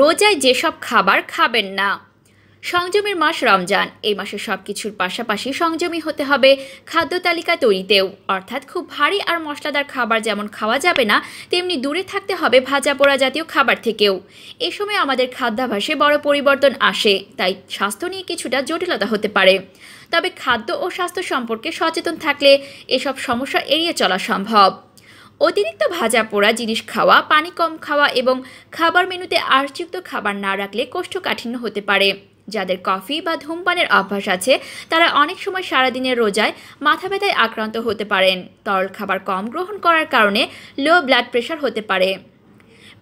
রোজায় যেসব খাবার খাবেন না সংযমের মাস রমজান এই মাসে সব কিছুর পাশাপাশি সংযমী হতে হবে খাদ্য তালিকা তৈরিতেও অর্থাৎ খুব ভারী আর মশলাদার খাবার যেমন খাওয়া যাবে না তেমনি দূরে থাকতে হবে ভাজা পোড়া জাতীয় খাবার থেকেও এ সময় আমাদের খাদ্যাভাসে বড় পরিবর্তন আসে তাই স্বাস্থ্য নিয়ে কিছুটা জটিলতা হতে পারে তবে খাদ্য ও স্বাস্থ্য সম্পর্কে সচেতন থাকলে এসব সমস্যা এড়িয়ে চলা সম্ভব অতিরিক্ত ভাজা পোড়া জিনিস খাওয়া পানি কম খাওয়া এবং খাবার মেনুতে আর্চযুক্ত খাবার না রাখলে কোষ্ঠকাঠিন্য হতে পারে যাদের কফি বা ধূমপানের অভ্যাস আছে তারা অনেক সময় সারাদিনের রোজায় মাথা ব্যথায় আক্রান্ত হতে পারেন তরল খাবার কম গ্রহণ করার কারণে লো ব্লাড প্রেশার হতে পারে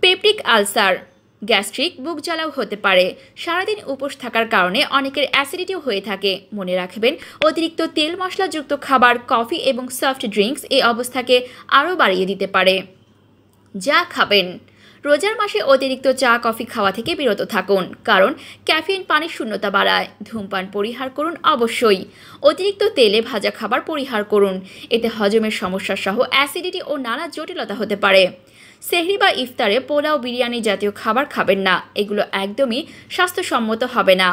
পেপটিক আলসার গ্যাস্ট্রিক বুক জ্বালাও হতে পারে সারাদিন উপোস থাকার কারণে অনেকের অ্যাসিডিটিও হয়ে থাকে মনে রাখবেন অতিরিক্ত তেল মশলাযুক্ত খাবার কফি এবং সফট ড্রিঙ্কস এই অবস্থাকে আরও বাড়িয়ে দিতে পারে যা খাবেন রোজার মাসে অতিরিক্ত চা কফি খাওয়া থেকে বিরত থাকুন কারণ ক্যাফিন পানির শূন্যতা বাড়ায় ধূমপান পরিহার করুন অবশ্যই অতিরিক্ত তেলে ভাজা খাবার পরিহার করুন এতে হজমের সমস্যা সহ অ্যাসিডিটি ও নানা জটিলতা হতে পারে সেহরি বা ইফতারে পোলাও বিরিয়ানি জাতীয় খাবার খাবেন না এগুলো একদমই স্বাস্থ্যসম্মত হবে না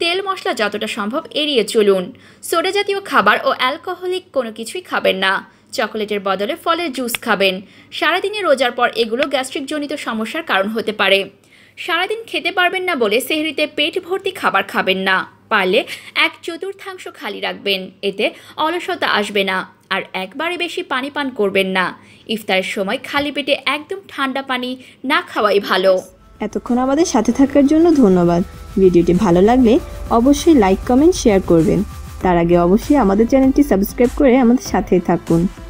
তেল মশলা যতটা সম্ভব এড়িয়ে চলুন সোডা জাতীয় খাবার ও অ্যালকোহলিক কোনো কিছুই খাবেন না চকোলেটের বদলে ফলের জুস খাবেন সারাদিনে রোজার পর এগুলো গ্যাস্ট্রিকজনিত সমস্যার কারণ হতে পারে সারাদিন খেতে পারবেন না বলে সেহরিতে পেট ভর্তি খাবার খাবেন না পারলে এক চতুর্থাংশ খালি রাখবেন এতে অলসতা আসবে না আর একবারে বেশি পানি পান করবেন না ইফতারের সময় খালি পেটে একদম ঠান্ডা পানি না খাওয়াই ভালো এতক্ষণ আমাদের সাথে থাকার জন্য ধন্যবাদ ভিডিওটি ভালো লাগলে অবশ্যই লাইক কমেন্ট শেয়ার করবেন তার আগে অবশ্যই আমাদের চ্যানেলটি সাবস্ক্রাইব করে আমাদের সাথেই থাকুন